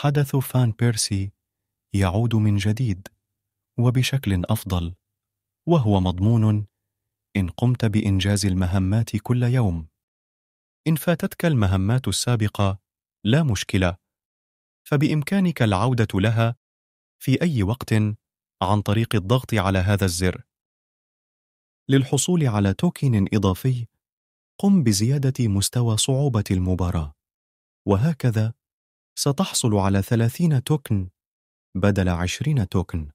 حدث فان بيرسي يعود من جديد وبشكل أفضل وهو مضمون إن قمت بإنجاز المهمات كل يوم إن فاتتك المهمات السابقة لا مشكلة فبإمكانك العودة لها في أي وقت عن طريق الضغط على هذا الزر للحصول على توكن إضافي قم بزيادة مستوى صعوبة المباراة وهكذا ستحصل على 30 توكن بدل 20 توكن